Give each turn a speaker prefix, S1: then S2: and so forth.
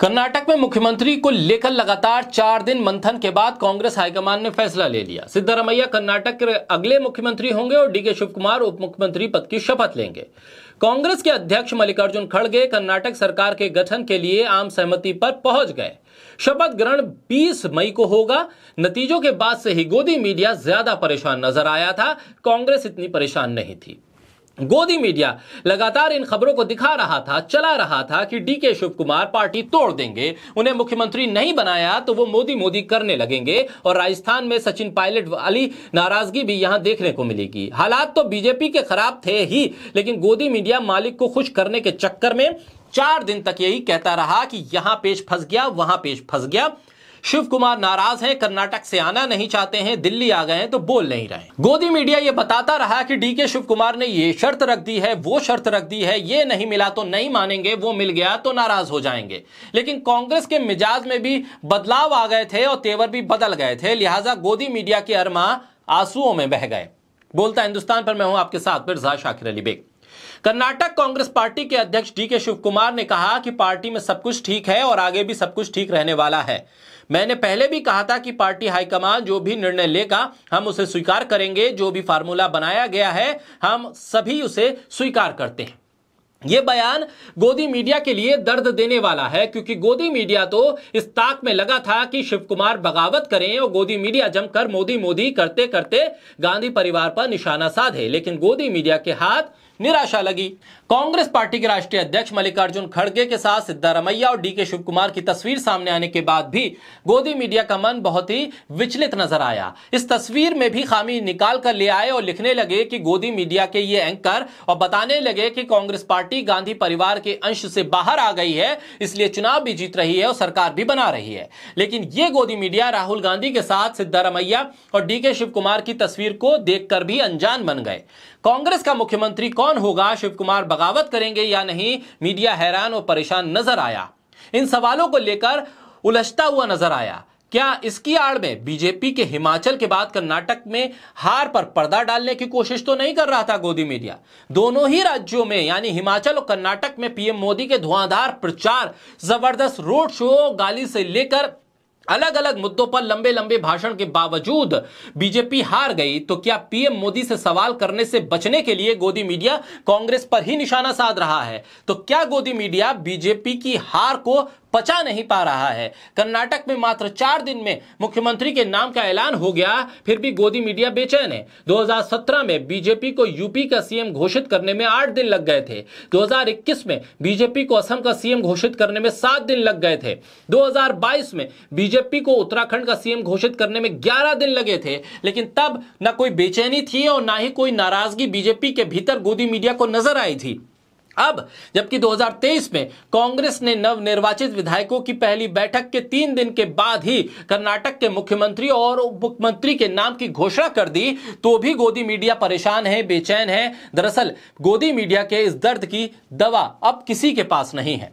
S1: कर्नाटक में मुख्यमंत्री को लेकर लगातार चार दिन मंथन के बाद कांग्रेस हाईकमान ने फैसला ले लिया सिद्धारमैया कर्नाटक के अगले मुख्यमंत्री होंगे और डीके शिव कुमार उप मुख्यमंत्री पद की शपथ लेंगे कांग्रेस के अध्यक्ष मल्लिकार्जुन खड़गे कर्नाटक सरकार के गठन के लिए आम सहमति पर पहुंच गए शपथ ग्रहण 20 मई को होगा नतीजों के बाद से ही गोदी मीडिया ज्यादा परेशान नजर आया था कांग्रेस इतनी परेशान नहीं थी गोदी मीडिया लगातार इन खबरों को दिखा रहा था चला रहा था कि डीके शिव कुमार पार्टी तोड़ देंगे उन्हें मुख्यमंत्री नहीं बनाया तो वो मोदी मोदी करने लगेंगे और राजस्थान में सचिन पायलट वाली नाराजगी भी यहां देखने को मिलेगी हालात तो बीजेपी के खराब थे ही लेकिन गोदी मीडिया मालिक को खुश करने के चक्कर में चार दिन तक यही कहता रहा कि यहां पेश फंस गया वहां पेश फंस गया शिव कुमार नाराज हैं कर्नाटक से आना नहीं चाहते हैं दिल्ली आ गए हैं तो बोल नहीं रहे गोदी मीडिया ये बताता रहा कि डी के शिव कुमार ने ये शर्त रख दी है वो शर्त रख दी है ये नहीं मिला तो नहीं मानेंगे वो मिल गया तो नाराज हो जाएंगे लेकिन कांग्रेस के मिजाज में भी बदलाव आ गए थे और तेवर भी बदल गए थे लिहाजा गोदी मीडिया के अरमा आंसुओं में बह गए बोलता हिंदुस्तान पर मैं हूं आपके साथ मिर्जा शाकिर अली बेग कर्नाटक कांग्रेस पार्टी के अध्यक्ष डी के शिव कुमार ने कहा कि पार्टी में सब कुछ ठीक है और आगे भी सब कुछ ठीक रहने वाला है मैंने पहले भी कहा था कि पार्टी हाईकमान जो भी निर्णय लेगा हम उसे स्वीकार करेंगे जो भी फार्मूला बनाया गया है हम सभी उसे स्वीकार करते हैं ये बयान गोदी मीडिया के लिए दर्द देने वाला है क्योंकि गोदी मीडिया तो इस ताक में लगा था कि शिव कुमार बगावत करें और गोदी मीडिया जमकर मोदी मोदी करते करते गांधी परिवार पर निशाना साधे लेकिन गोदी मीडिया के हाथ निराशा लगी कांग्रेस पार्टी के राष्ट्रीय अध्यक्ष मल्लिकार्जुन खड़गे के साथ सिद्धारमैया और डीके शिव कुमार की तस्वीर सामने आने के बाद भी गोदी मीडिया का मन बहुत ही विचलित नजर आया इस तस्वीर में भी खामी निकाल कर ले आए और लिखने लगे कि गोदी मीडिया के ये एंकर और बताने लगे कि कांग्रेस पार्टी गांधी परिवार के अंश से बाहर आ गई है इसलिए चुनाव भी जीत रही है और सरकार भी बना रही है लेकिन ये गोदी मीडिया राहुल गांधी के साथ सिद्धारमैया और डी के शिव कुमार की तस्वीर को देखकर भी अनजान बन गए कांग्रेस का मुख्यमंत्री कौन कौन होगा शिव कुमार बगावत करेंगे या नहीं मीडिया हैरान और परेशान नजर आया इन सवालों को लेकर उलझता हुआ नजर आया क्या इसकी आड़ में बीजेपी के हिमाचल के बाद कर्नाटक में हार पर पर्दा डालने की कोशिश तो नहीं कर रहा था गोदी मीडिया दोनों ही राज्यों में यानी हिमाचल और कर्नाटक में पीएम मोदी के धुआंधार प्रचार जबरदस्त रोड शो गाली से लेकर अलग अलग मुद्दों पर लंबे लंबे भाषण के बावजूद बीजेपी हार गई तो क्या पीएम मोदी से सवाल करने से बचने के लिए गोदी मीडिया कांग्रेस पर ही निशाना साध रहा है तो क्या गोदी मीडिया बीजेपी की हार को पचा नहीं पा रहा है कर्नाटक में मात्र चार दिन में मुख्यमंत्री के नाम का ऐलान हो गया फिर भी गोदी मीडिया बेचैन है 2017 में बीजेपी को यूपी का सीएम घोषित करने में आठ दिन लग गए थे 2021 में बीजेपी को असम का सीएम घोषित करने में सात दिन लग गए थे 2022 में बीजेपी को उत्तराखंड का सीएम घोषित करने में ग्यारह दिन लगे थे लेकिन तब ना कोई बेचैनी थी और ना ही कोई नाराजगी बीजेपी के भीतर गोदी मीडिया को नजर आई थी अब जबकि 2023 में कांग्रेस ने नवनिर्वाचित विधायकों की पहली बैठक के तीन दिन के बाद ही कर्नाटक के मुख्यमंत्री और उप मुख्यमंत्री के नाम की घोषणा कर दी तो भी गोदी मीडिया परेशान है बेचैन है दरअसल गोदी मीडिया के इस दर्द की दवा अब किसी के पास नहीं है